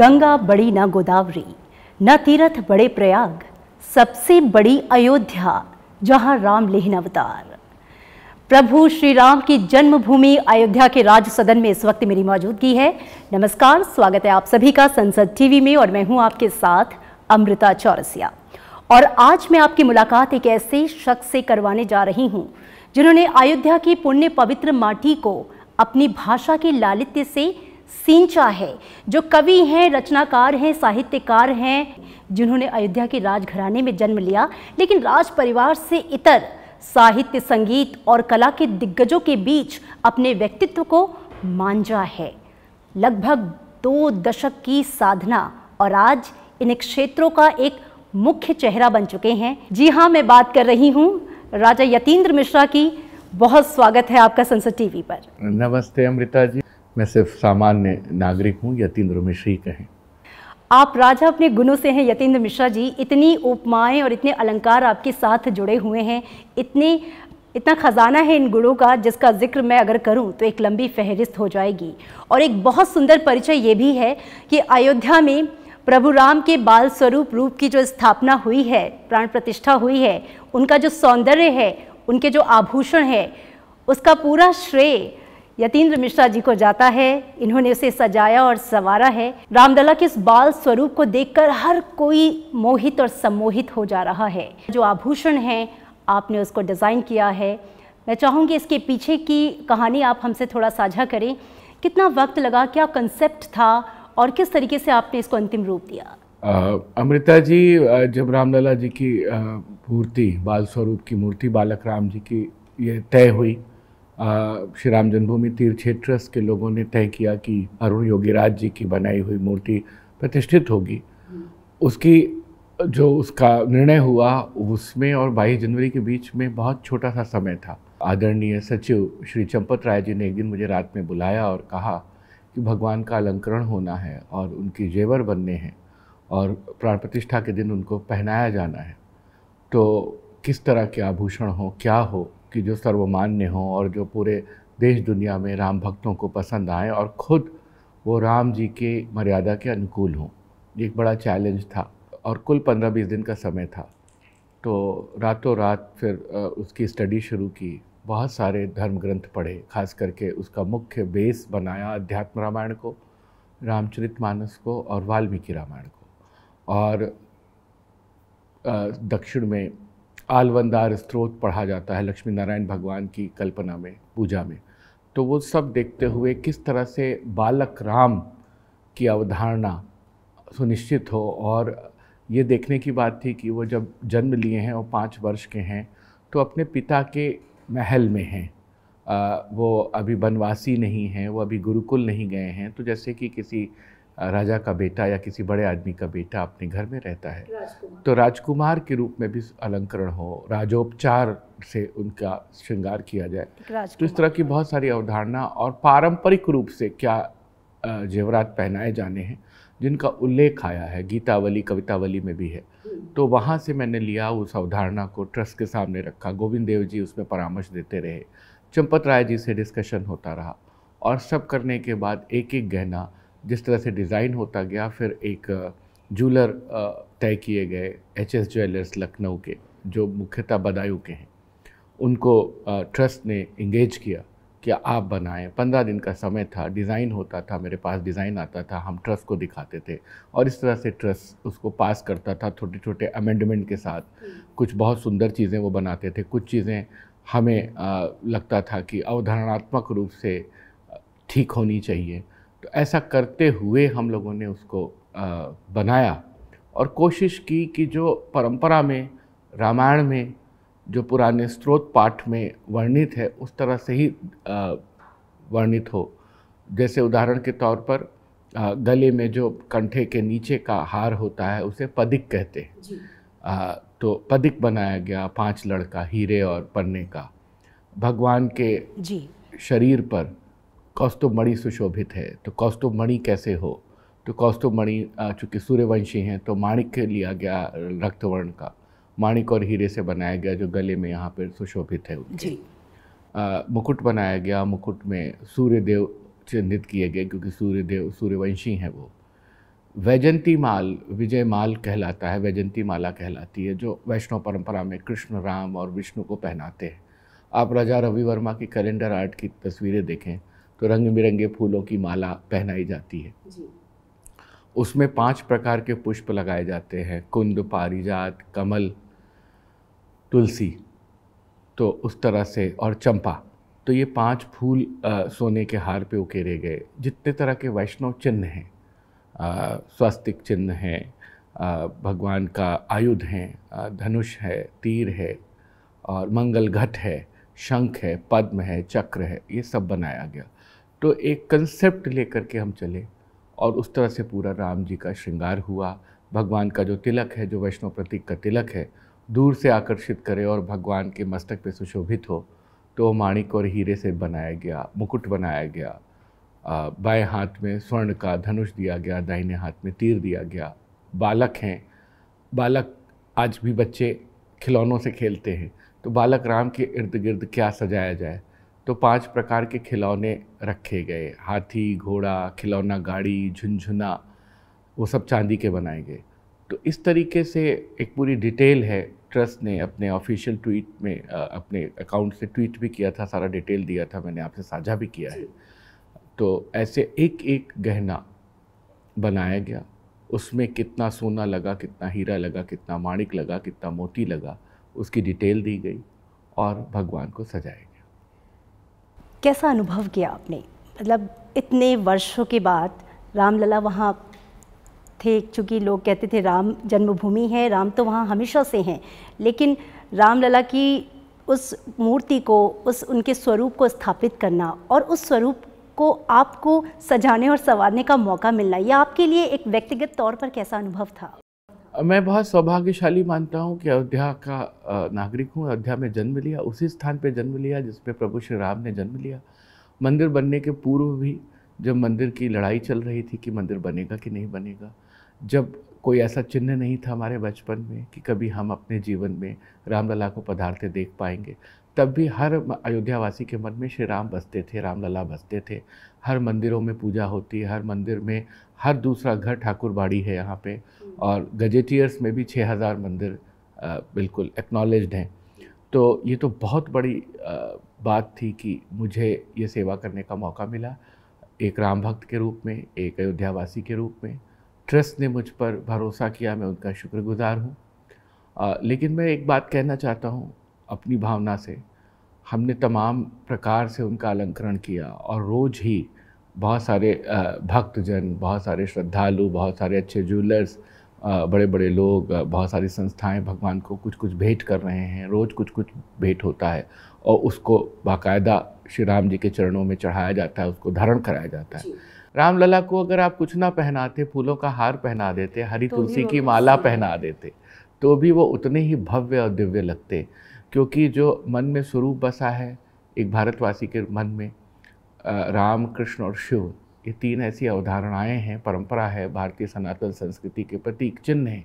गंगा बड़ी न गोदावरी न तीर्थ बड़े प्रयाग सबसे बड़ी अयोध्या जहां राम लेहन अवतार प्रभु श्री राम की जन्मभूमि अयोध्या के राज सदन में इस वक्त मेरी मौजूदगी है नमस्कार स्वागत है आप सभी का संसद टीवी में और मैं हूं आपके साथ अमृता चौरसिया और आज मैं आपकी मुलाकात एक ऐसे शख्स से करवाने जा रही हूं जिन्होंने अयोध्या की पुण्य पवित्र माटी को अपनी भाषा के लालित्य से सिंचा है जो कवि हैं रचनाकार हैं साहित्यकार हैं जिन्होंने अयोध्या के राजघराने में जन्म लिया लेकिन राज परिवार से इतर साहित्य संगीत और कला के दिग्गजों के बीच अपने व्यक्तित्व को मांझा है लगभग दो दशक की साधना और आज इन क्षेत्रों का एक मुख्य चेहरा बन चुके हैं जी हाँ मैं बात कर रही हूँ राजा यतीन्द्र मिश्रा की बहुत स्वागत है आपका संसद टीवी पर नमस्ते अमृता जी मैं सिर्फ सामान्य नागरिक हूँ यतीन्द्र मिश्री कहें आप राजा अपने गुणों से हैं यतीन्द्र मिश्रा जी इतनी उपमाएं और इतने अलंकार आपके साथ जुड़े हुए हैं इतने इतना ख़जाना है इन गुणों का जिसका जिक्र मैं अगर करूं तो एक लंबी फहरिस्त हो जाएगी और एक बहुत सुंदर परिचय ये भी है कि अयोध्या में प्रभु राम के बाल स्वरूप रूप की जो स्थापना हुई है प्राण प्रतिष्ठा हुई है उनका जो सौंदर्य है उनके जो आभूषण है उसका पूरा श्रेय यतीन्द्र मिश्रा जी को जाता है इन्होंने उसे सजाया और संवारा है रामलला के इस बाल स्वरूप को देखकर हर कोई मोहित और सम्मोहित हो जा रहा है जो आभूषण है आपने उसको डिज़ाइन किया है मैं चाहूँगी इसके पीछे की कहानी आप हमसे थोड़ा साझा करें कितना वक्त लगा क्या कंसेप्ट था और किस तरीके से आपने इसको अंतिम रूप दिया अमृता जी जब रामलला जी की मूर्ति बाल स्वरूप की मूर्ति बालक राम जी की ये तय हुई श्री राम जन्मभूमि तीर्थ क्षेत्र के लोगों ने तय किया कि अरुण योगीराज जी की बनाई हुई मूर्ति प्रतिष्ठित होगी उसकी जो उसका निर्णय हुआ उसमें और 22 जनवरी के बीच में बहुत छोटा सा समय था आदरणीय सचिव श्री चंपत राय जी ने एक दिन मुझे रात में बुलाया और कहा कि भगवान का अलंकरण होना है और उनके जेवर बनने हैं और प्राण प्रतिष्ठा के दिन उनको पहनाया जाना है तो किस तरह के आभूषण हो क्या हो कि जो सर्वमान्य हों और जो पूरे देश दुनिया में राम भक्तों को पसंद आएँ और ख़ुद वो राम जी के मर्यादा के अनुकूल हों एक बड़ा चैलेंज था और कुल पंद्रह बीस दिन का समय था तो रातों रात फिर उसकी स्टडी शुरू की बहुत सारे धर्म ग्रंथ पढ़े खास करके उसका मुख्य बेस बनाया अध्यात्म रामायण को रामचरित मानस को और वाल्मीकि रामायण को और दक्षिण में आलवंदार स्त्रोत पढ़ा जाता है लक्ष्मी नारायण भगवान की कल्पना में पूजा में तो वो सब देखते हुए किस तरह से बालक राम की अवधारणा सुनिश्चित हो और ये देखने की बात थी कि वो जब जन्म लिए हैं और पाँच वर्ष के हैं तो अपने पिता के महल में हैं वो अभी बनवासी नहीं हैं वो अभी गुरुकुल नहीं गए हैं तो जैसे कि किसी राजा का बेटा या किसी बड़े आदमी का बेटा अपने घर में रहता है राजकुमार। तो राजकुमार के रूप में भी अलंकरण हो राजोपचार से उनका श्रृंगार किया जाए तो इस तरह की बहुत सारी अवधारणा और पारंपरिक रूप से क्या जेवरात पहनाए जाने हैं जिनका उल्लेख आया है गीतावली कवितावली में भी है हम्म। तो वहाँ से मैंने लिया उस अवधारणा को ट्रस्ट के सामने रखा गोविंद देव जी उसमें परामर्श देते रहे चंपत राय जी से डिस्कशन होता रहा और सब करने के बाद एक एक गहना जिस तरह से डिज़ाइन होता गया फिर एक जूलर तय किए गए एच एस ज्वेलर्स लखनऊ के जो मुख्यतः बदायूं के हैं उनको ट्रस्ट ने इंगेज किया कि आप बनाएं पंद्रह दिन का समय था डिज़ाइन होता था मेरे पास डिज़ाइन आता था हम ट्रस्ट को दिखाते थे और इस तरह से ट्रस्ट उसको पास करता था छोटे छोटे अमेंडमेंट के साथ हम्म। कुछ बहुत सुंदर चीज़ें वो बनाते थे कुछ चीज़ें हमें लगता था कि अवधारणात्मक रूप से ठीक होनी चाहिए तो ऐसा करते हुए हम लोगों ने उसको बनाया और कोशिश की कि जो परंपरा में रामायण में जो पुराने स्रोत पाठ में वर्णित है उस तरह से ही वर्णित हो जैसे उदाहरण के तौर पर गले में जो कंठे के नीचे का हार होता है उसे पदिक कहते हैं तो पदिक बनाया गया पांच लड़का हीरे और पन्ने का भगवान के जी शरीर पर कौस्तुभ मणि सुशोभित है तो कौस्तुभ मणि कैसे हो तो कौस्तुभ मणि चूँकि सूर्यवंशी हैं तो माणिक लिया गया रक्तवर्ण का माणिक और हीरे से बनाया गया जो गले में यहाँ पर सुशोभित है जी आ, मुकुट बनाया गया मुकुट में सूर्यदेव चिन्हित किए गए क्योंकि सूर्यदेव सूर्यवंशी हैं वो वैजंती माल विजय माल कहलाता है वैजंती माला कहलाती है जो वैष्णव परंपरा में कृष्ण राम और विष्णु को पहनाते हैं आप राजा रवि वर्मा की कैलेंडर आर्ट की तस्वीरें देखें तो रंग बिरंगे फूलों की माला पहनाई जाती है उसमें पांच प्रकार के पुष्प लगाए जाते हैं कुंद पारिजात कमल तुलसी तो उस तरह से और चंपा तो ये पांच फूल आ, सोने के हार पे उकेरे गए जितने तरह के वैष्णव चिन्ह हैं स्वस्तिक चिन्ह हैं भगवान का आयुध हैं धनुष है तीर है और मंगल घट है शंख है पद्म है चक्र है ये सब बनाया गया तो एक कंसेप्ट लेकर के हम चले और उस तरह से पूरा राम जी का श्रृंगार हुआ भगवान का जो तिलक है जो वैष्णव प्रतीक का तिलक है दूर से आकर्षित करे और भगवान के मस्तक पे सुशोभित हो तो माणिक और हीरे से बनाया गया मुकुट बनाया गया बाएं हाथ में स्वर्ण का धनुष दिया गया दाहिने हाथ में तीर दिया गया बालक हैं बालक आज भी बच्चे खिलौनों से खेलते हैं तो बालक राम के इर्द गिर्द क्या सजाया जाए तो पांच प्रकार के खिलौने रखे गए हाथी घोड़ा खिलौना गाड़ी झुंझुना वो सब चांदी के बनाए गए तो इस तरीके से एक पूरी डिटेल है ट्रस्ट ने अपने ऑफिशियल ट्वीट में अपने अकाउंट से ट्वीट भी किया था सारा डिटेल दिया था मैंने आपसे साझा भी किया है तो ऐसे एक एक गहना बनाया गया उसमें कितना सोना लगा कितना हीरा लगा कितना माणिक लगा कितना मोती लगा उसकी डिटेल दी गई और भगवान को सजाया कैसा अनुभव किया आपने मतलब इतने वर्षों के बाद रामलला वहाँ थे चूँकि लोग कहते थे राम जन्मभूमि है राम तो वहाँ हमेशा से हैं लेकिन रामलला की उस मूर्ति को उस उनके स्वरूप को स्थापित करना और उस स्वरूप को आपको सजाने और संवारने का मौका मिलना यह आपके लिए एक व्यक्तिगत तौर पर कैसा अनुभव था मैं बहुत सौभाग्यशाली मानता हूँ कि अयोध्या का नागरिक हूँ अयोध्या में जन्म लिया उसी स्थान पर जन्म लिया जिस पर प्रभु श्री राम ने जन्म लिया मंदिर बनने के पूर्व भी जब मंदिर की लड़ाई चल रही थी कि मंदिर बनेगा कि नहीं बनेगा जब कोई ऐसा चिन्ह नहीं था हमारे बचपन में कि कभी हम अपने जीवन में रामलला को पधारते देख पाएंगे तब भी हर अयोध्यावासी के मन में श्री राम बसते थे रामलला बसते थे हर मंदिरों में पूजा होती है हर मंदिर में हर दूसरा घर ठाकुर बाड़ी है यहाँ पे हम्म। और गजेटियर्स में भी 6000 मंदिर बिल्कुल एक्नॉलेज हैं तो ये तो बहुत बड़ी बात थी कि मुझे ये सेवा करने का मौका मिला एक राम भक्त के रूप में एक अयोध्यावासी के रूप में ट्रस्ट ने मुझ पर भरोसा किया मैं उनका शुक्रगुजार हूँ लेकिन मैं एक बात कहना चाहता हूँ अपनी भावना से हमने तमाम प्रकार से उनका अलंकरण किया और रोज़ ही बहुत सारे भक्तजन बहुत सारे श्रद्धालु बहुत सारे अच्छे ज्वेलर्स बड़े बड़े लोग बहुत सारी संस्थाएं भगवान को कुछ कुछ भेंट कर रहे हैं रोज़ कुछ कुछ भेंट होता है और उसको बाकायदा श्री राम जी के चरणों में चढ़ाया जाता है उसको धारण कराया जाता है रामलला को अगर आप कुछ ना पहनाते फूलों का हार पहना देते हरी तो तुलसी की तो माला पहना देते तो भी वो उतने ही भव्य और दिव्य लगते क्योंकि जो मन में स्वरूप बसा है एक भारतवासी के मन में राम कृष्ण और शिव ये तीन ऐसी अवधारणाएं हैं परंपरा है भारतीय सनातन संस्कृति के प्रतीक चिन्ह हैं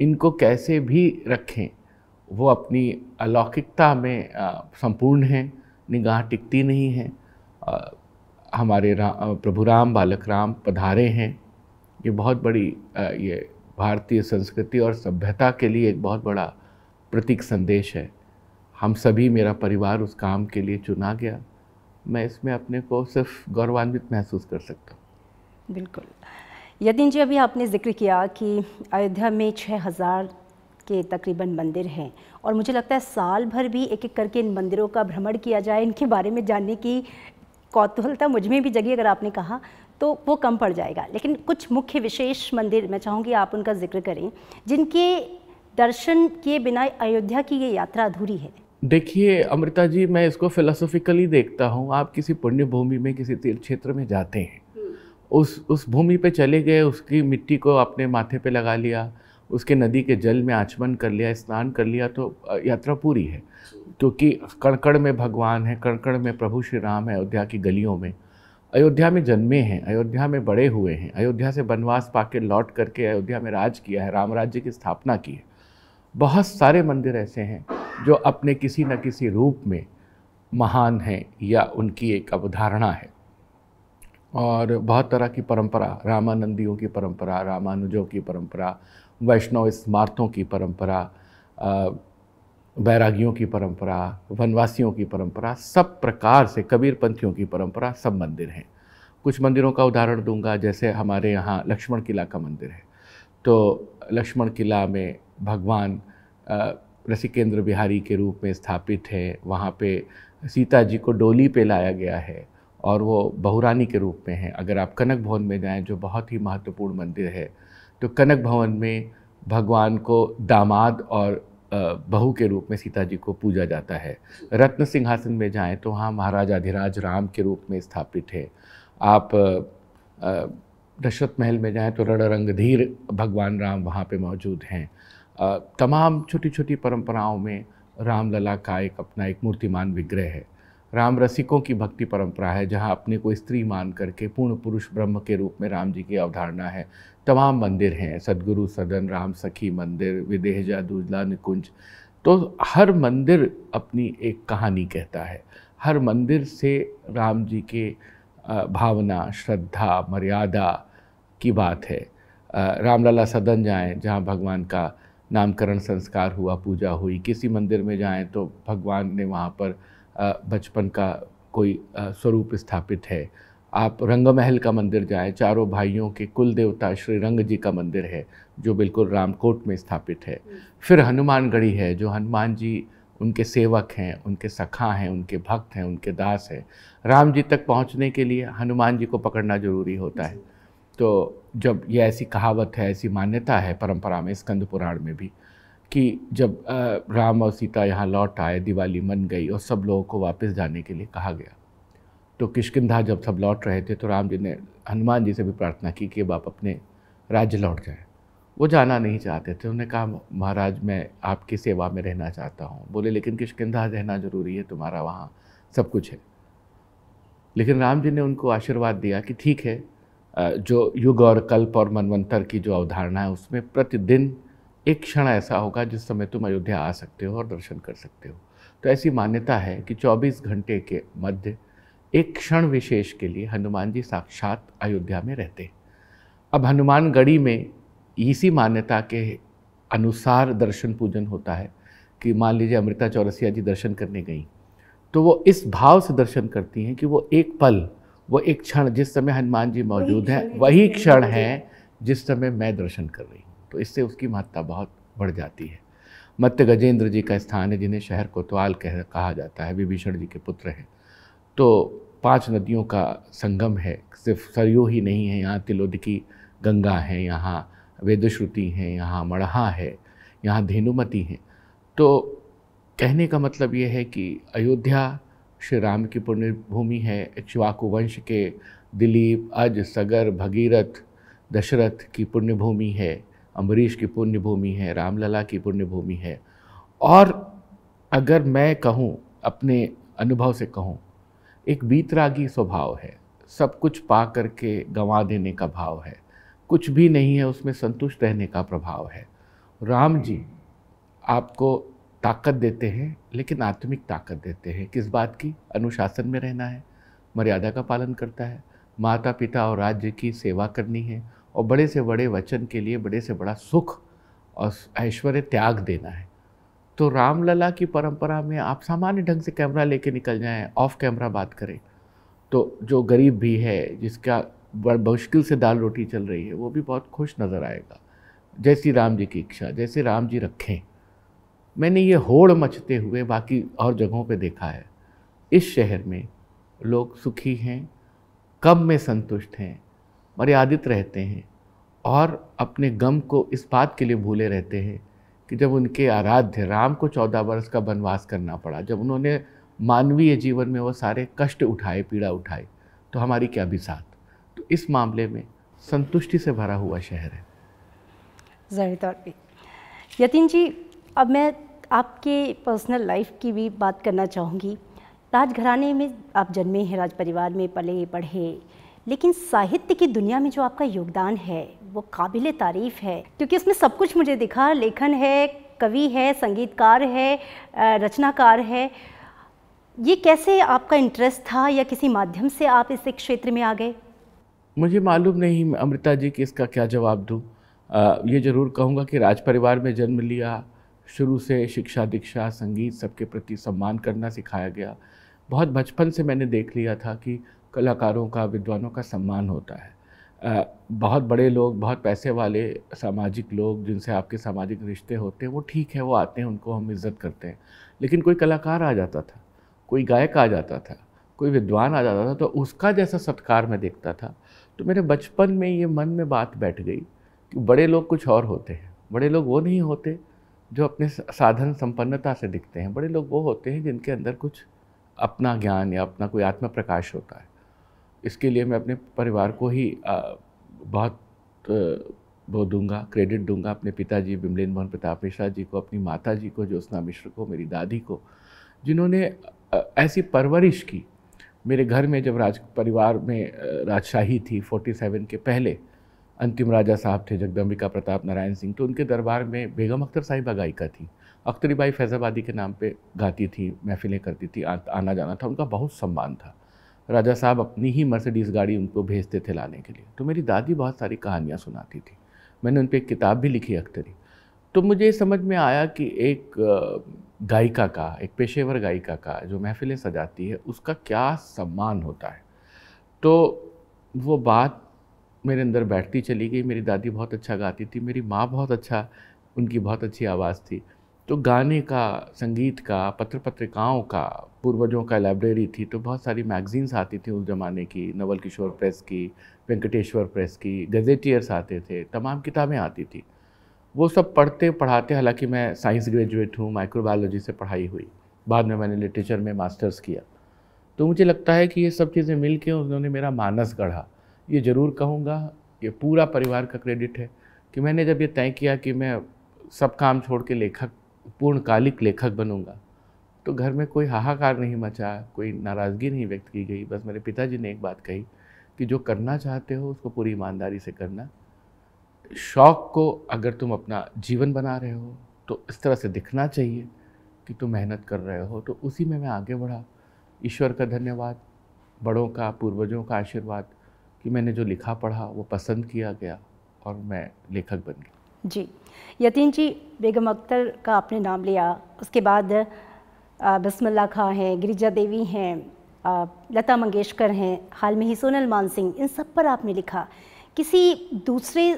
इनको कैसे भी रखें वो अपनी अलौकिकता में संपूर्ण हैं निगाह टिकती नहीं है हमारे रा, प्रभु राम बालक राम पधारे हैं ये बहुत बड़ी ये भारतीय संस्कृति और सभ्यता के लिए एक बहुत बड़ा प्रतीक संदेश है हम सभी मेरा परिवार उस काम के लिए चुना गया मैं इसमें अपने को सिर्फ गौरवान्वित महसूस कर सकता हूँ बिल्कुल यदिन जी अभी आपने जिक्र किया कि अयोध्या में छः हज़ार के तकरीबन मंदिर हैं और मुझे लगता है साल भर भी एक एक करके इन मंदिरों का भ्रमण किया जाए इनके बारे में जानने की कौतूहलता मुझमें भी जगी अगर आपने कहा तो वो कम पड़ जाएगा लेकिन कुछ मुख्य विशेष मंदिर मैं चाहूँगी आप उनका जिक्र करें जिनके दर्शन के बिना अयोध्या की ये यात्रा अधूरी है देखिए अमृता जी मैं इसको फिलोसॉफिकली देखता हूँ आप किसी पुण्य भूमि में किसी तीर्थ क्षेत्र में जाते हैं हम्म। उस उस भूमि पे चले गए उसकी मिट्टी को अपने माथे पे लगा लिया उसके नदी के जल में आचमन कर लिया स्नान कर लिया तो यात्रा पूरी है क्योंकि कणकड़ में भगवान है कणकड़ में प्रभु श्री राम है अयोध्या की गलियों में अयोध्या में जन्मे हैं अयोध्या में बड़े हुए हैं अयोध्या से वनवास पाके लौट करके अयोध्या में राज किया है राम राज्य की स्थापना की है बहुत सारे मंदिर ऐसे हैं जो अपने किसी न किसी रूप में महान हैं या उनकी एक अवधारणा है और बहुत तरह की परंपरा रामानंदियों की परंपरा रामानुजों की परंपरा वैष्णव स्मारतों की परंपरा बैरागियों की परंपरा वनवासियों की परंपरा सब प्रकार से कबीर पंथियों की परंपरा सब मंदिर हैं कुछ मंदिरों का उदाहरण दूंगा जैसे हमारे यहाँ लक्ष्मण किला का मंदिर है तो लक्ष्मण किला में भगवान रसिकेंद्र बिहारी के रूप में स्थापित है वहाँ पे सीता जी को डोली पे लाया गया है और वो बहुरानी के रूप में है अगर आप कनक भवन में जाएं जो बहुत ही महत्वपूर्ण मंदिर है तो कनक भवन में भगवान को दामाद और बहू के रूप में सीता जी को पूजा जाता है रत्न सिंहासन में जाएं तो वहाँ अधिराज राम के रूप में स्थापित है आप दशरथ महल में जाएं तो रणरंगधीर भगवान राम वहाँ पे मौजूद हैं तमाम छोटी छोटी परंपराओं में रामलला का एक अपना एक मूर्तिमान विग्रह है राम रसिकों की भक्ति परंपरा है जहाँ अपने को स्त्री मान करके पूर्ण पुरुष ब्रह्म के रूप में राम जी की अवधारणा है तमाम मंदिर हैं सदगुरु सदन राम सखी मंदिर विदेहजा दूजला निकुंज तो हर मंदिर अपनी एक कहानी कहता है हर मंदिर से राम जी के भावना श्रद्धा मर्यादा की बात है रामलला सदन जाएं जहाँ भगवान का नामकरण संस्कार हुआ पूजा हुई किसी मंदिर में जाएं तो भगवान ने वहाँ पर बचपन का कोई स्वरूप स्थापित है आप रंग महल का मंदिर जाएं चारों भाइयों के कुल देवता श्री रंग जी का मंदिर है जो बिल्कुल रामकोट में स्थापित है फिर हनुमानगढ़ी है जो हनुमान जी उनके सेवक हैं उनके सखा हैं उनके भक्त हैं उनके दास हैं राम जी तक पहुंचने के लिए हनुमान जी को पकड़ना जरूरी होता है तो जब ये ऐसी कहावत है ऐसी मान्यता है परंपरा में स्कंद पुराण में भी कि जब राम और सीता यहाँ लौट आए दिवाली मन गई और सब लोगों को वापस जाने के लिए कहा गया तो किशकिंधा जब सब लौट रहे थे तो राम जी ने हनुमान जी से भी प्रार्थना की कि बाप अपने राज्य लौट जाए वो जाना नहीं चाहते थे उन्होंने कहा महाराज मैं आपकी सेवा में रहना चाहता हूँ बोले लेकिन किशकिधा रहना ज़रूरी है तुम्हारा वहाँ सब कुछ है लेकिन राम जी ने उनको आशीर्वाद दिया कि ठीक है जो युग और कल्प और मनवंतर की जो अवधारणा है उसमें प्रतिदिन एक क्षण ऐसा होगा जिस समय तुम अयोध्या आ सकते हो और दर्शन कर सकते हो तो ऐसी मान्यता है कि 24 घंटे के मध्य एक क्षण विशेष के लिए हनुमान जी साक्षात अयोध्या में रहते अब हनुमानगढ़ी में इसी मान्यता के अनुसार दर्शन पूजन होता है कि मान लीजिए अमृता चौरसिया जी दर्शन करने गई तो वो इस भाव से दर्शन करती हैं कि वो एक पल वो एक क्षण जिस समय हनुमान जी मौजूद हैं वही क्षण है जिस समय मैं दर्शन कर रही हूँ तो इससे उसकी महत्ता बहुत बढ़ जाती है मत्य गजेंद्र जी का स्थान है जिन्हें शहर कोतवाल कह कहा जाता है विभीषण जी के पुत्र हैं तो पांच नदियों का संगम है सिर्फ सरयू ही नहीं है यहाँ तिलोदकी गंगा है यहाँ वेदश्रुति हैं यहाँ मड़हा है यहाँ धेनुमती हैं तो कहने का मतलब ये है कि अयोध्या श्री राम की पुण्यभूमि है इक्ष्वाकु वंश के दिलीप अज सगर भगीरथ दशरथ की पुण्यभूमि है अम्बरीश की पुण्यभूमि है रामलला की पुण्यभूमि है और अगर मैं कहूँ अपने अनुभव से कहूँ एक बीतरागी स्वभाव है सब कुछ पा करके गंवा देने का भाव है कुछ भी नहीं है उसमें संतुष्ट रहने का प्रभाव है राम जी आपको ताकत देते हैं लेकिन आत्मिक ताकत देते हैं किस बात की अनुशासन में रहना है मर्यादा का पालन करता है माता पिता और राज्य की सेवा करनी है और बड़े से बड़े वचन के लिए बड़े से बड़ा सुख और ऐश्वर्य त्याग देना है तो रामलला की परंपरा में आप सामान्य ढंग से कैमरा लेके निकल जाएं ऑफ कैमरा बात करें तो जो गरीब भी है जिसका मुश्किल से दाल रोटी चल रही है वो भी बहुत खुश नज़र आएगा जैसी राम जी की इच्छा जैसे राम जी रखें मैंने ये होड़ मचते हुए बाकी और जगहों पे देखा है इस शहर में लोग सुखी हैं कम में संतुष्ट हैं मर्यादित रहते हैं और अपने गम को इस बात के लिए भूले रहते हैं कि जब उनके आराध्य राम को चौदह वर्ष का वनवास करना पड़ा जब उन्होंने मानवीय जीवन में वो सारे कष्ट उठाए पीड़ा उठाए तो हमारी क्या भी साथ तो इस मामले में संतुष्टि से भरा हुआ शहर है जरूर तौर पर यतिन जी अब मैं आपके पर्सनल लाइफ की भी बात करना चाहूँगी राज घराने में आप जन्मे हैं राज परिवार में पले पढ़े लेकिन साहित्य की दुनिया में जो आपका योगदान है वो काबिल तारीफ़ है क्योंकि उसमें सब कुछ मुझे दिखा लेखन है कवि है संगीतकार है रचनाकार है ये कैसे आपका इंटरेस्ट था या किसी माध्यम से आप इस क्षेत्र में आ गए मुझे मालूम नहीं अमृता जी कि इसका क्या जवाब दूँ ये ज़रूर कहूँगा कि राज परिवार में जन्म लिया शुरू से शिक्षा दीक्षा संगीत सबके प्रति सम्मान करना सिखाया गया बहुत बचपन से मैंने देख लिया था कि कलाकारों का विद्वानों का सम्मान होता है बहुत बड़े लोग बहुत पैसे वाले सामाजिक लोग जिनसे आपके सामाजिक रिश्ते होते हैं वो ठीक है वो आते हैं उनको हम इज़्ज़त करते हैं लेकिन कोई कलाकार आ जाता था कोई गायक आ जाता था कोई विद्वान आ जाता था तो उसका जैसा सत्कार मैं देखता था तो मेरे बचपन में ये मन में बात बैठ गई कि बड़े लोग कुछ और होते हैं बड़े लोग वो नहीं होते जो अपने साधन संपन्नता से दिखते हैं बड़े लोग वो होते हैं जिनके अंदर कुछ अपना ज्ञान या अपना कोई आत्म प्रकाश होता है इसके लिए मैं अपने परिवार को ही बहुत वो दूंगा क्रेडिट दूंगा अपने पिताजी बिमलेन मोहन प्रताप मिश्रा जी को अपनी माता जी को ज्योत्ना मिश्र को मेरी दादी को जिन्होंने ऐसी परवरिश की मेरे घर में जब राज परिवार में राजशाही थी 47 के पहले अंतिम राजा साहब थे जगदम्बिका प्रताप नारायण सिंह तो उनके दरबार में बेगम अख्तर साहिबा गायिका थी अख्तरी बाई फैज़ाबादी के नाम पे गाती थी महफिलें करती थी आ, आना जाना था उनका बहुत सम्मान था राजा साहब अपनी ही मर्सिडीज़ गाड़ी उनको भेजते थे लाने के लिए तो मेरी दादी बहुत सारी कहानियाँ सुनाती थी मैंने उन पर एक किताब भी लिखी अख्तरी तो मुझे समझ में आया कि एक गायिका का एक पेशेवर गायिका का जो महफिलें सजाती है उसका क्या सम्मान होता है तो वो बात मेरे अंदर बैठती चली गई मेरी दादी बहुत अच्छा गाती थी मेरी माँ बहुत अच्छा उनकी बहुत अच्छी आवाज़ थी तो गाने का संगीत का पत्र पत्रिकाओं का पूर्वजों का लाइब्रेरी थी तो बहुत सारी मैगजीन्स आती थी उस ज़माने की नवल किशोर प्रेस की वेंकटेश्वर प्रेस की गजेटियर्स आते थे तमाम किताबें आती थी वो सब पढ़ते पढ़ाते हालांकि मैं साइंस ग्रेजुएट हूँ माइक्रोबायोलॉजी से पढ़ाई हुई बाद में मैंने लिटरेचर में मास्टर्स किया तो मुझे लगता है कि ये सब चीज़ें मिल के उन्होंने मेरा मानस गढ़ा ये ज़रूर कहूँगा ये पूरा परिवार का क्रेडिट है कि मैंने जब ये तय किया कि मैं सब काम छोड़ के लेखक पूर्णकालिक लेखक बनूँगा तो घर में कोई हाहाकार नहीं मचा कोई नाराज़गी नहीं व्यक्त की गई बस मेरे पिताजी ने एक बात कही कि जो करना चाहते हो उसको पूरी ईमानदारी से करना शौक़ को अगर तुम अपना जीवन बना रहे हो तो इस तरह से दिखना चाहिए कि तुम मेहनत कर रहे हो तो उसी में मैं आगे बढ़ा ईश्वर का धन्यवाद बड़ों का पूर्वजों का आशीर्वाद कि मैंने जो लिखा पढ़ा वो पसंद किया गया और मैं लेखक बन गया जी यतीन जी बेगम अख्तर का आपने नाम लिया उसके बाद बसमल्ला खां हैं गिरिजा देवी हैं लता मंगेशकर हैं हाल में ही सोनल मान सिंह इन सब पर आपने लिखा किसी दूसरे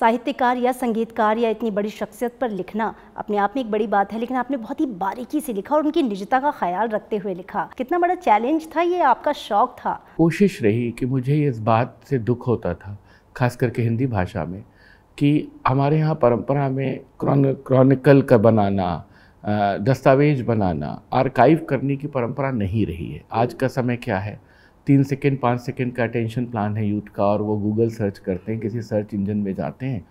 साहित्यकार या संगीतकार या इतनी बड़ी शख्सियत पर लिखना अपने आप में एक बड़ी बात है लेकिन आपने बहुत ही बारीकी से लिखा और उनकी निजता का ख्याल रखते हुए लिखा कितना बड़ा चैलेंज था ये आपका शौक था कोशिश रही कि मुझे इस बात से दुख होता था खास करके हिंदी भाषा में कि हमारे यहाँ परंपरा में क्रॉन क्रॉनिकल का बनाना दस्तावेज बनाना आर्काइव करने की परंपरा नहीं रही है आज का समय क्या है तीन सेकेंड पाँच सेकेंड का अटेंशन प्लान है यूथ का और वो गूगल सर्च करते हैं किसी सर्च इंजन में जाते हैं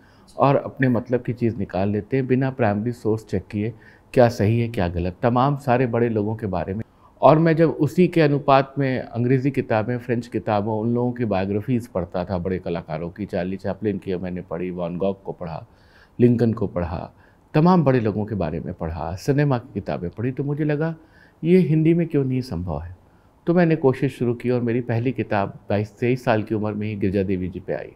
और अपने मतलब की चीज़ निकाल लेते हैं बिना प्राइमरी सोर्स चेक किए क्या सही है क्या गलत तमाम सारे बड़े लोगों के बारे में और मैं जब उसी के अनुपात में अंग्रेज़ी किताबें फ्रेंच किताबों उन लोगों की बायोग्राफीज़ पढ़ता था बड़े कलाकारों की चार्ली चैपलिन की मैंने पढ़ी वॉनगॉक को पढ़ा लिंकन को पढ़ा तमाम बड़े लोगों के बारे में पढ़ा सिनेमा की किताबें पढ़ी तो मुझे लगा ये हिंदी में क्यों नहीं संभव है तो मैंने कोशिश शुरू की और मेरी पहली किताब बाईस तेईस साल की उम्र में ही गिरजा देवी जी पे आई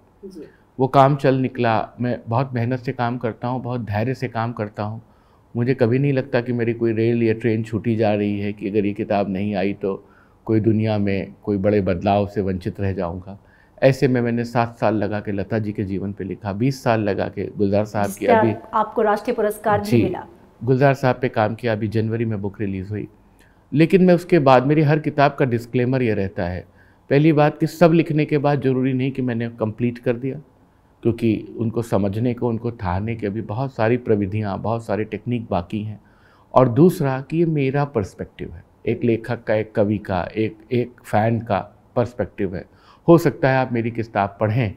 वो काम चल निकला मैं बहुत मेहनत से काम करता हूँ बहुत धैर्य से काम करता हूँ मुझे कभी नहीं लगता कि मेरी कोई रेल या ट्रेन छूटी जा रही है कि अगर ये किताब नहीं आई तो कोई दुनिया में कोई बड़े बदलाव से वंचित रह जाऊँगा ऐसे में मैंने सात साल लगा के लता जी के जीवन पे लिखा बीस साल लगा के गुलजार साहब की अभी आपको राष्ट्रीय पुरस्कार भी मिला गुलजार साहब पे काम किया अभी जनवरी में बुक रिलीज़ हुई लेकिन मैं उसके बाद मेरी हर किताब का डिस्क्लेमर ये रहता है पहली बात कि सब लिखने के बाद ज़रूरी नहीं कि मैंने कंप्लीट कर दिया क्योंकि उनको समझने को उनको थाने के अभी बहुत सारी प्रविधियाँ बहुत सारे टेक्निक बाकी हैं और दूसरा कि ये मेरा पर्सपेक्टिव है एक लेखक का एक कवि का एक एक फ़ैन का पर्सपेक्टिव है हो सकता है आप मेरी किताब पढ़ें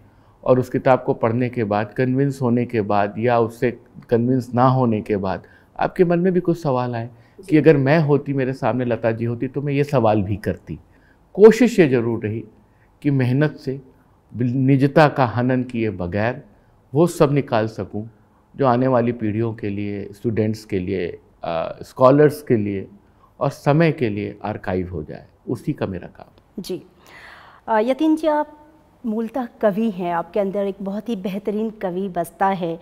और उस किताब को पढ़ने के बाद कन्विंस होने के बाद या उससे कन्विंस ना होने के बाद आपके मन में भी कुछ सवाल आए कि अगर मैं होती मेरे सामने लता जी होती तो मैं ये सवाल भी करती कोशिश ये ज़रूर रही कि मेहनत से निजता का हनन किए बगैर वो सब निकाल सकूं जो आने वाली पीढ़ियों के लिए स्टूडेंट्स के लिए स्कॉलर्स के लिए और समय के लिए आर्काइव हो जाए उसी का मेरा काम जी यतीन जी आप मूलतः कवि हैं आपके अंदर एक बहुत ही बेहतरीन कवि बसता है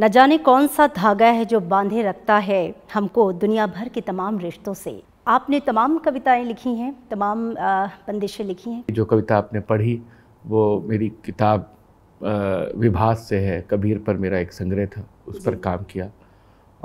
न जाने कौन सा धागा है जो बांधे रखता है हमको दुनिया भर के तमाम रिश्तों से आपने तमाम कविताएं लिखी हैं तमाम बंदिशें लिखी हैं जो कविता आपने पढ़ी वो मेरी किताब विभास से है कबीर पर मेरा एक संग्रह था उस पर काम किया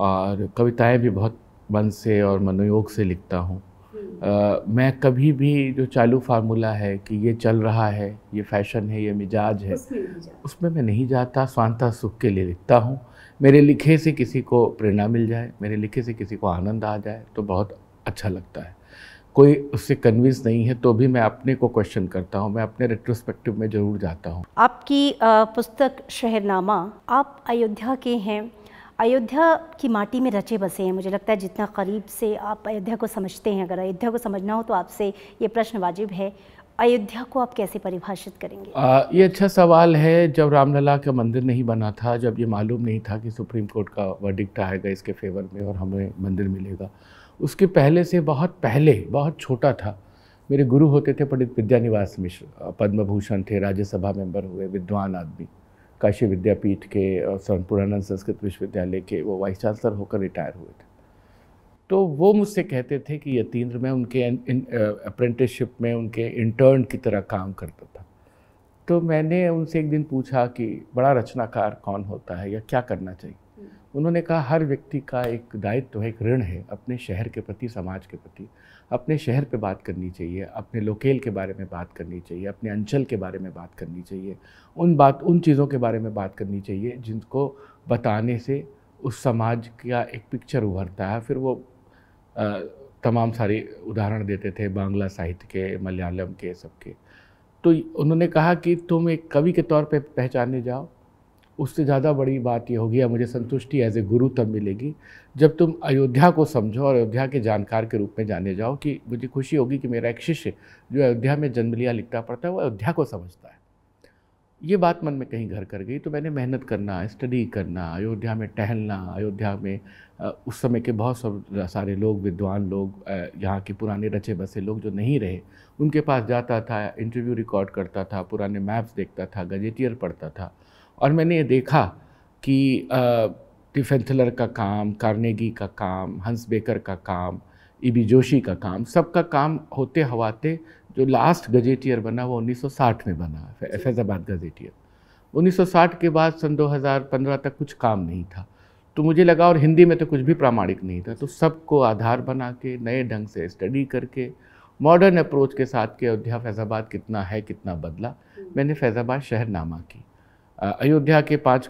और कविताएं भी बहुत मन से और मनोयोग से लिखता हूँ आ, मैं कभी भी जो चालू फार्मूला है कि ये चल रहा है ये फैशन है ये मिजाज है उसमें, उसमें मैं नहीं जाता स्वांता सुख के लिए लिखता हूँ मेरे लिखे से किसी को प्रेरणा मिल जाए मेरे लिखे से किसी को आनंद आ जाए तो बहुत अच्छा लगता है कोई उससे कन्विंस नहीं है तो भी मैं अपने को क्वेश्चन करता हूँ मैं अपने रेट्रोस्पेक्टिव में ज़रूर जाता हूँ आपकी पुस्तक शहरनामा आप अयोध्या के हैं अयोध्या की माटी में रचे बसे हैं मुझे लगता है जितना करीब से आप अयोध्या को समझते हैं अगर अयोध्या को समझना हो तो आपसे ये प्रश्न वाजिब है अयोध्या को आप कैसे परिभाषित करेंगे आ, ये अच्छा सवाल है जब रामलला का मंदिर नहीं बना था जब ये मालूम नहीं था कि सुप्रीम कोर्ट का वर्डिक्ट आएगा इसके फेवर में और हमें मंदिर मिलेगा उसके पहले से बहुत पहले बहुत छोटा था मेरे गुरु होते थे पंडित विद्यानिवास मिश्र पद्म भूषण थे राज्यसभा मेंबर हुए विद्वान आदमी काशी विद्यापीठ के और पुरानंद संस्कृत विश्वविद्यालय के वो वाइस चांसलर होकर रिटायर हुए थे तो वो मुझसे कहते थे कि यतीन्द्र मैं उनके अप्रेंटिसशिप में उनके इंटर्न की तरह काम करता था तो मैंने उनसे एक दिन पूछा कि बड़ा रचनाकार कौन होता है या क्या करना चाहिए हम्म। उन्होंने कहा हर व्यक्ति का एक दायित्व है एक ऋण है अपने शहर के प्रति समाज के प्रति अपने शहर पे बात करनी चाहिए अपने लोकेल के बारे में बात करनी चाहिए अपने अंचल के बारे में बात करनी चाहिए उन बात उन चीज़ों के बारे में बात करनी चाहिए जिनको बताने से उस समाज का एक पिक्चर उभरता है फिर वो आ, तमाम सारे उदाहरण देते थे बांग्ला साहित्य के मलयालम के सबके तो उन्होंने कहा कि तुम एक कवि के तौर पे पहचाने जाओ उससे ज़्यादा बड़ी बात यह होगी या मुझे संतुष्टि एज ए गुरु तब मिलेगी जब तुम अयोध्या को समझो और अयोध्या के जानकार के रूप में जाने जाओ कि मुझे खुशी होगी कि मेरा एक शिष्य जो अयोध्या में जन्मलिया लिखता पड़ता है वो अयोध्या को समझता है ये बात मन में कहीं घर कर गई तो मैंने मेहनत करना स्टडी करना अयोध्या में टहलना अयोध्या में उस समय के बहुत सब सारे लोग विद्वान लोग यहाँ के पुराने रचे बसे लोग जो नहीं रहे उनके पास जाता था इंटरव्यू रिकॉर्ड करता था पुराने मैप्स देखता था गजेटियर पढ़ता था और मैंने ये देखा कि टिफेंथलर का काम कार्नेगी का काम हंस बेकर का काम ई जोशी का काम सबका काम होते हवाते जो लास्ट गजेटियर बना वो 1960 में बना फैज़ाबाद गजेटियर 1960 के बाद सन 2015 तक कुछ काम नहीं था तो मुझे लगा और हिंदी में तो कुछ भी प्रामाणिक नहीं था तो सबको आधार बना के नए ढंग से स्टडी करके मॉडर्न अप्रोच के साथ के अयोध्या फैज़ाबाद कितना है कितना बदला हम्म। मैंने फैज़ाबाद शहरनामा की अयोध्या के पाँच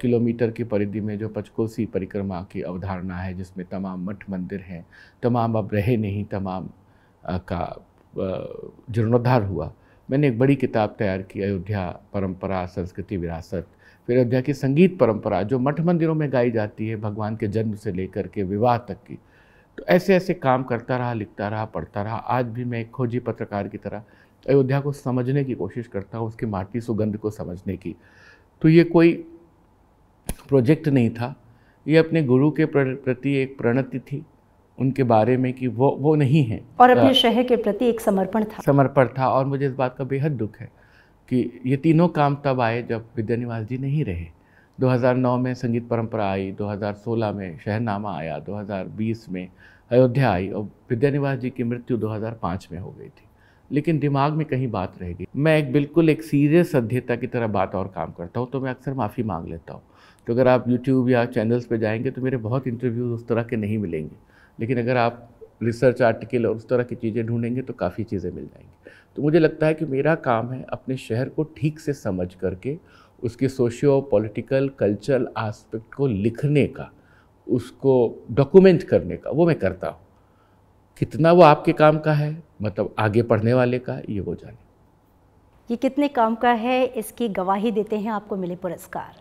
किलोमीटर की परिधि में जो पचकोसी परिक्रमा की अवधारणा है जिसमें तमाम मठ मंदिर हैं तमाम अब रहे नहीं तमाम का जीर्णोद्धार हुआ मैंने एक बड़ी किताब तैयार की अयोध्या परंपरा संस्कृति विरासत फिर अयोध्या की संगीत परंपरा जो मठ मंदिरों में गाई जाती है भगवान के जन्म से लेकर के विवाह तक की तो ऐसे ऐसे काम करता रहा लिखता रहा पढ़ता रहा आज भी मैं एक खोजी पत्रकार की तरह अयोध्या को समझने की कोशिश करता हूँ उसकी माटी सुगंध को समझने की तो ये कोई प्रोजेक्ट नहीं था ये अपने गुरु के प्रति एक प्रणति थी उनके बारे में कि वो वो नहीं है और अपने शहर के प्रति एक समर्पण था समर्पण था और मुझे इस बात का बेहद दुख है कि ये तीनों काम तब आए जब विद्यानिवास जी नहीं रहे 2009 में संगीत परंपरा आई 2016 में शहरनामा आया 2020 में अयोध्या आई और विद्यानिवास जी की मृत्यु 2005 में हो गई थी लेकिन दिमाग में कहीं बात रह गई मैं एक बिल्कुल एक सीरियस अध्येता की तरह बात और काम करता हूँ तो मैं अक्सर माफ़ी मांग लेता हूँ तो अगर आप यूट्यूब या चैनल्स पर जाएंगे तो मेरे बहुत इंटरव्यूज उस तरह के नहीं मिलेंगे लेकिन अगर आप रिसर्च आर्टिकल और उस तरह की चीज़ें ढूंढेंगे तो काफ़ी चीज़ें मिल जाएंगी तो मुझे लगता है कि मेरा काम है अपने शहर को ठीक से समझ करके उसके सोशियो पॉलिटिकल कल्चरल आस्पेक्ट को लिखने का उसको डॉक्यूमेंट करने का वो मैं करता हूँ कितना वो आपके काम का है मतलब आगे पढ़ने वाले का ये वो जाने ये कितने काम का है इसकी गवाही देते हैं आपको मिले पुरस्कार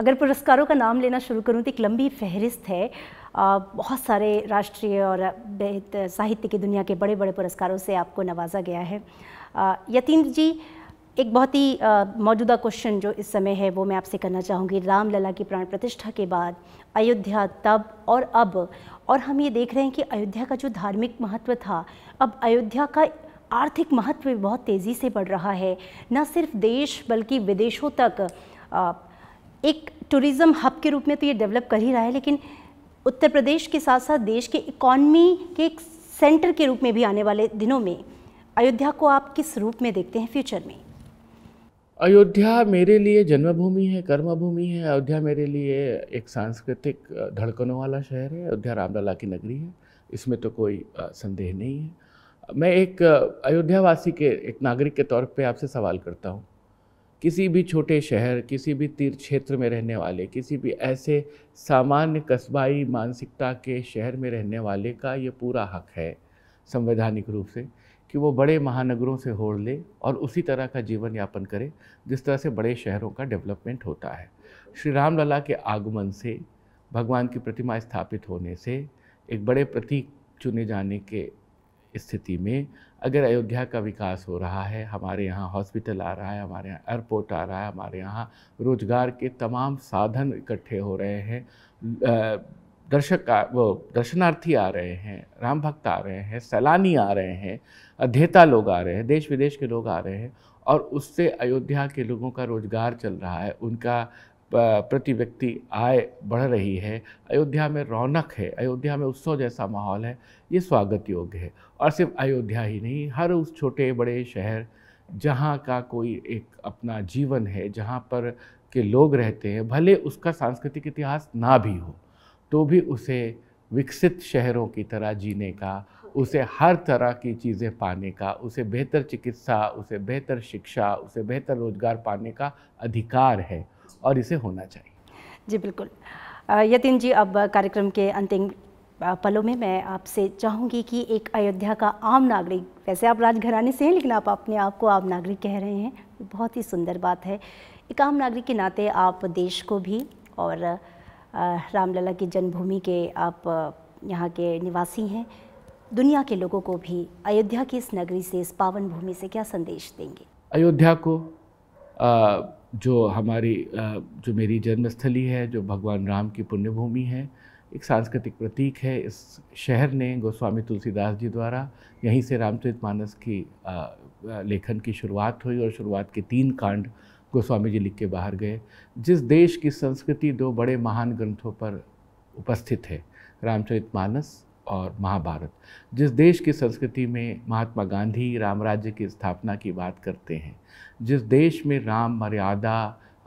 अगर पुरस्कारों का नाम लेना शुरू करूँ तो एक लंबी फहरिस्त है आ, बहुत सारे राष्ट्रीय और साहित्य की दुनिया के बड़े बड़े पुरस्कारों से आपको नवाजा गया है यतीन जी एक बहुत ही मौजूदा क्वेश्चन जो इस समय है वो मैं आपसे करना चाहूँगी रामलला की प्राण प्रतिष्ठा के बाद अयोध्या तब और अब और हम ये देख रहे हैं कि अयोध्या का जो धार्मिक महत्व था अब अयोध्या का आर्थिक महत्व भी बहुत तेज़ी से बढ़ रहा है न सिर्फ देश बल्कि विदेशों तक एक टूरिज़्म हब के रूप में तो ये डेवलप कर ही रहा है लेकिन उत्तर प्रदेश के साथ साथ देश के इकॉनमी के एक सेंटर के रूप में भी आने वाले दिनों में अयोध्या को आप किस रूप में देखते हैं फ्यूचर में अयोध्या मेरे लिए जन्मभूमि है कर्मभूमि है अयोध्या मेरे लिए एक सांस्कृतिक धड़कनों वाला शहर है अयोध्या रामलला की नगरी है इसमें तो कोई संदेह नहीं है मैं एक अयोध्यावासी के एक नागरिक के तौर पे आपसे सवाल करता हूँ किसी भी छोटे शहर किसी भी तीर्थ क्षेत्र में रहने वाले किसी भी ऐसे सामान्य कस्बाई मानसिकता के शहर में रहने वाले का ये पूरा हक है संवैधानिक रूप से कि वो बड़े महानगरों से होड़ ले और उसी तरह का जीवन यापन करे जिस तरह से बड़े शहरों का डेवलपमेंट होता है श्री रामलला के आगमन से भगवान की प्रतिमा स्थापित होने से एक बड़े प्रतीक चुने जाने के स्थिति में अगर अयोध्या का विकास हो रहा है हमारे यहाँ हॉस्पिटल आ रहा है हमारे यहाँ एयरपोर्ट आ रहा है हमारे यहाँ रोजगार के तमाम साधन इकट्ठे हो रहे हैं दर्शक आ, वो दर्शनार्थी आ रहे हैं राम भक्त आ रहे हैं सैलानी आ रहे हैं अध्येता लोग आ रहे हैं देश विदेश के लोग आ रहे हैं और उससे अयोध्या के लोगों का रोजगार चल रहा है उनका प्रति व्यक्ति आय बढ़ रही है अयोध्या में रौनक है अयोध्या में उत्सव जैसा माहौल है ये स्वागत योग्य है और सिर्फ अयोध्या ही नहीं हर उस छोटे बड़े शहर जहाँ का कोई एक अपना जीवन है जहाँ पर के लोग रहते हैं भले उसका सांस्कृतिक इतिहास ना भी हो तो भी उसे विकसित शहरों की तरह जीने का उसे हर तरह की चीज़ें पाने का उसे बेहतर चिकित्सा उसे बेहतर शिक्षा उसे बेहतर रोजगार पाने का अधिकार है और इसे होना चाहिए जी बिल्कुल यतिन जी अब कार्यक्रम के अंतिम पलों में मैं आपसे चाहूँगी कि एक अयोध्या का आम नागरिक वैसे आप राजघराने से हैं लेकिन आप अपने आप को आम नागरिक कह रहे हैं बहुत ही सुंदर बात है एक आम नागरिक के नाते आप देश को भी और रामलला की जन्मभूमि के आप यहाँ के निवासी हैं दुनिया के लोगों को भी अयोध्या की इस नगरी से इस पावन भूमि से क्या संदेश देंगे अयोध्या को आ, जो हमारी आ, जो मेरी जन्मस्थली है जो भगवान राम की पुण्यभूमि है एक सांस्कृतिक प्रतीक है इस शहर ने गोस्वामी तुलसीदास जी द्वारा यहीं से रामचरित मानस की आ, लेखन की शुरुआत हुई और शुरुआत के तीन कांड गोस्वामी जी लिख के बाहर गए जिस देश की संस्कृति दो बड़े महान ग्रंथों पर उपस्थित है रामचरित मानस और महाभारत जिस देश की संस्कृति में महात्मा गांधी राम राज्य की स्थापना की बात करते हैं जिस देश में राम मर्यादा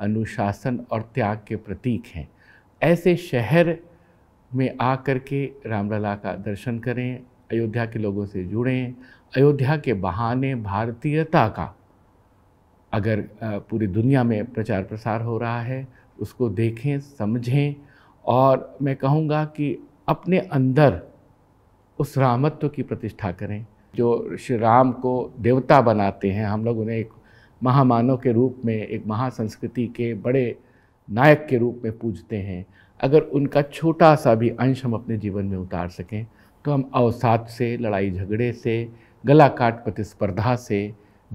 अनुशासन और त्याग के प्रतीक हैं ऐसे शहर में आ कर के रामलला का दर्शन करें अयोध्या के लोगों से जुड़ें अयोध्या के बहाने भारतीयता का अगर पूरी दुनिया में प्रचार प्रसार हो रहा है उसको देखें समझें और मैं कहूँगा कि अपने अंदर उस रामत्व की प्रतिष्ठा करें जो श्री राम को देवता बनाते हैं हम लोग उन्हें एक महामानव के रूप में एक महासंस्कृति के बड़े नायक के रूप में पूजते हैं अगर उनका छोटा सा भी अंश हम अपने जीवन में उतार सकें तो हम अवसाद से लड़ाई झगड़े से गला काट प्रतिस्पर्धा से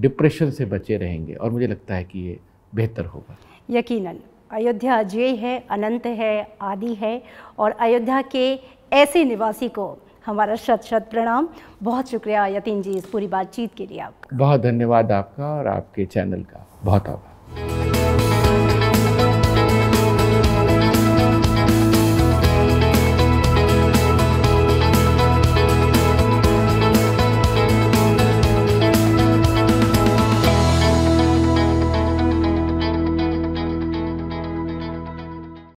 डिप्रेशन से बचे रहेंगे और मुझे लगता है कि ये बेहतर होगा यकीनन अयोध्या अजय है अनंत है आदि है और अयोध्या के ऐसे निवासी को हमारा शत शत प्रणाम बहुत शुक्रिया यतीन जी इस पूरी बातचीत के लिए आप बहुत धन्यवाद आपका और आपके चैनल का बहुत आभार